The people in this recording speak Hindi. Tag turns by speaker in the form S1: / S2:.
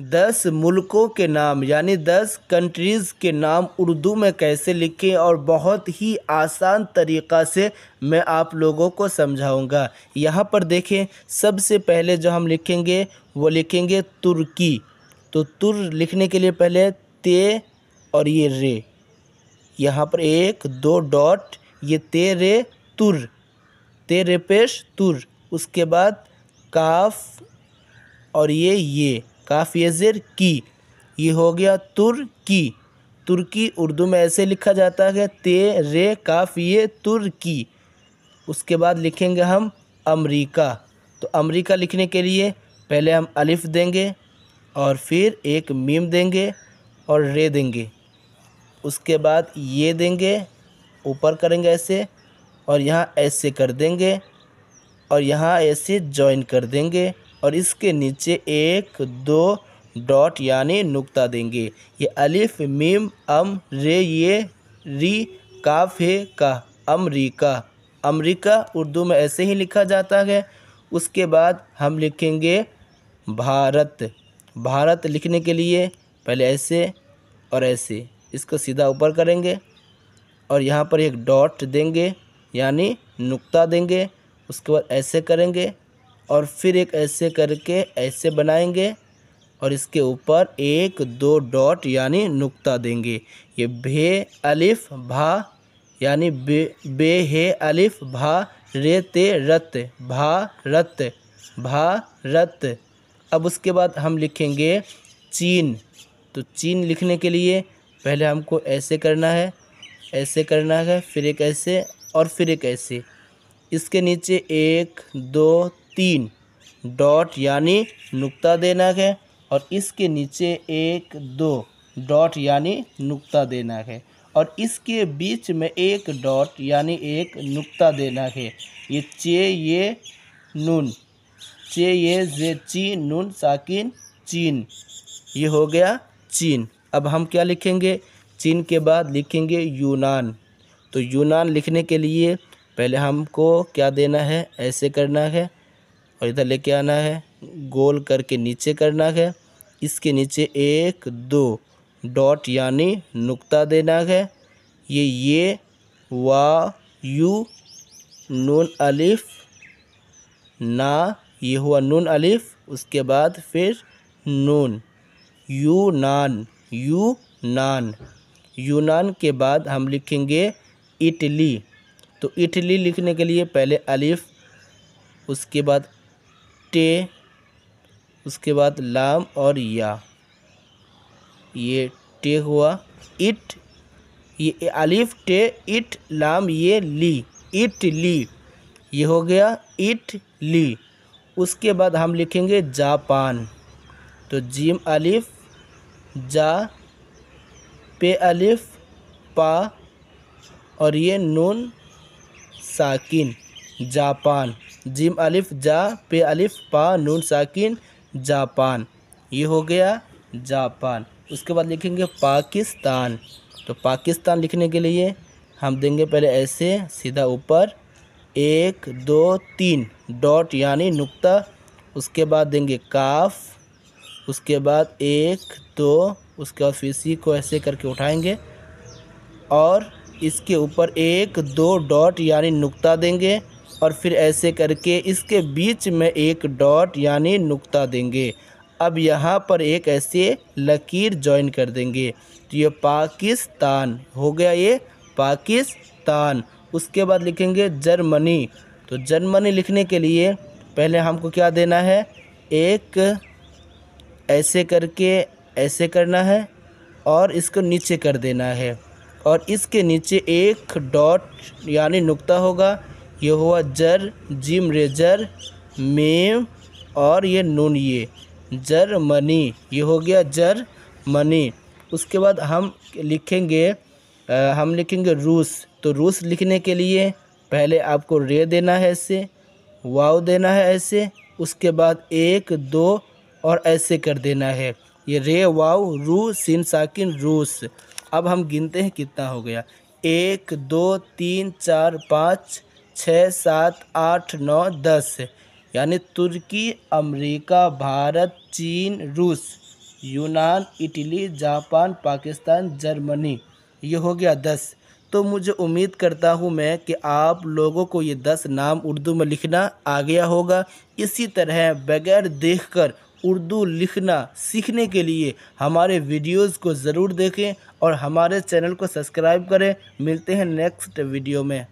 S1: दस मुल्कों के नाम यानी दस कंट्रीज़ के नाम उर्दू में कैसे लिखें और बहुत ही आसान तरीक़ा से मैं आप लोगों को समझाऊंगा यहाँ पर देखें सबसे पहले जो हम लिखेंगे वो लिखेंगे तुर्की तो तुर लिखने के लिए पहले ते और ये रे यहाँ पर एक दो डॉट ये ते रे तुर ते रे पेश तुर उसके बाद काफ और ये ये काफ़ ये की ये हो गया तुर की तुर्की उर्दू में ऐसे लिखा जाता है ते रे काफ़ ये तुर्की उसके बाद लिखेंगे हम अमरीका तो अमरीका लिखने के लिए पहले हम अलिफ़ देंगे और फिर एक मीम देंगे और रे देंगे उसके बाद ये देंगे ऊपर करेंगे ऐसे और यहाँ ऐसे कर देंगे और यहाँ ऐसे जॉइन कर देंगे और इसके नीचे एक दो डॉट यानी नुक्ता देंगे ये अलिफ मीम अम रे ये री काफ है का अमरीका अमरीका उर्दू में ऐसे ही लिखा जाता है उसके बाद हम लिखेंगे भारत भारत लिखने के लिए पहले ऐसे और ऐसे इसको सीधा ऊपर करेंगे और यहाँ पर एक डॉट देंगे यानी नुक्ता देंगे उसके बाद ऐसे करेंगे और फिर एक ऐसे करके ऐसे बनाएंगे और इसके ऊपर एक दो डॉट यानी नुक्ता देंगे ये भे अलिफ भा यानी बे बे हे अलिफ भा रे ते रत भा रत भा रत अब उसके बाद हम लिखेंगे चीन तो चीन लिखने के लिए पहले हमको ऐसे करना है ऐसे करना है फिर एक ऐसे और फिर एक ऐसे इसके नीचे एक दो तीन डॉट यानी नुक्ता देना है और इसके नीचे एक दो डॉट यानी नुक्ता देना है और इसके बीच में एक डॉट यानी एक नुक्ता देना है ये चे ये नून चे ये जे ची नून साकिन चीन ये हो गया चीन अब हम क्या लिखेंगे चीन के बाद लिखेंगे यूनान तो यूनान लिखने के लिए पहले हमको क्या देना है ऐसे करना है और इधर लेके आना है गोल करके नीचे करना है इसके नीचे एक दो डॉट यानी नुक्ता देना है ये ये वा यू नून अलिफ ना ये हुआ नून अलिफ उसके बाद फिर नून यू नान यू नान यूनान के बाद हम लिखेंगे इटली तो इटली लिखने के लिए पहले अलिफ उसके बाद टे उसके बाद लाम और या ये टे हुआ इट ये अलिफ टे इट लाम ये ली इट ली ये हो गया इट ली उसके बाद हम लिखेंगे जापान तो जीम अलिफ जा पे अलिफ पा और ये नून साकिन जापान जिम अलिफ जा पे अलिफ पा नून साकिन जापान ये हो गया जापान उसके बाद लिखेंगे पाकिस्तान तो पाकिस्तान लिखने के लिए हम देंगे पहले ऐसे सीधा ऊपर एक दो तीन डॉट यानी नुक्ता उसके बाद देंगे काफ उसके बाद एक दो उसके बाद फिर सी को ऐसे करके उठाएंगे और इसके ऊपर एक दो डॉट यानी नुक्ता देंगे और फिर ऐसे करके इसके बीच में एक डॉट यानी नुक्ता देंगे अब यहाँ पर एक ऐसे लकीर ज्वाइन कर देंगे तो ये पाकिस्तान हो गया ये पाकिस्तान उसके बाद लिखेंगे जर्मनी तो जर्मनी लिखने के लिए पहले हमको क्या देना है एक ऐसे करके ऐसे करना है और इसको नीचे कर देना है और इसके नीचे एक डॉट यानी नुक्ता होगा ये हुआ जर जिम रे जर मेम और ये नून ये जर मनी ये हो गया जर मनी उसके बाद हम लिखेंगे आ, हम लिखेंगे रूस तो रूस लिखने के लिए पहले आपको रे देना है ऐसे वाव देना है ऐसे उसके बाद एक दो और ऐसे कर देना है ये रे वाव रू सिन साकिन रूस अब हम गिनते हैं कितना हो गया एक दो तीन चार पाँच छः सात आठ नौ दस यानी तुर्की अमेरिका भारत चीन रूस यूनान इटली जापान पाकिस्तान जर्मनी ये हो गया दस तो मुझे उम्मीद करता हूँ मैं कि आप लोगों को ये दस नाम उर्दू में लिखना आ गया होगा इसी तरह बगैर देखकर उर्दू लिखना सीखने के लिए हमारे वीडियोस को ज़रूर देखें और हमारे चैनल को सब्सक्राइब करें मिलते हैं नेक्स्ट वीडियो में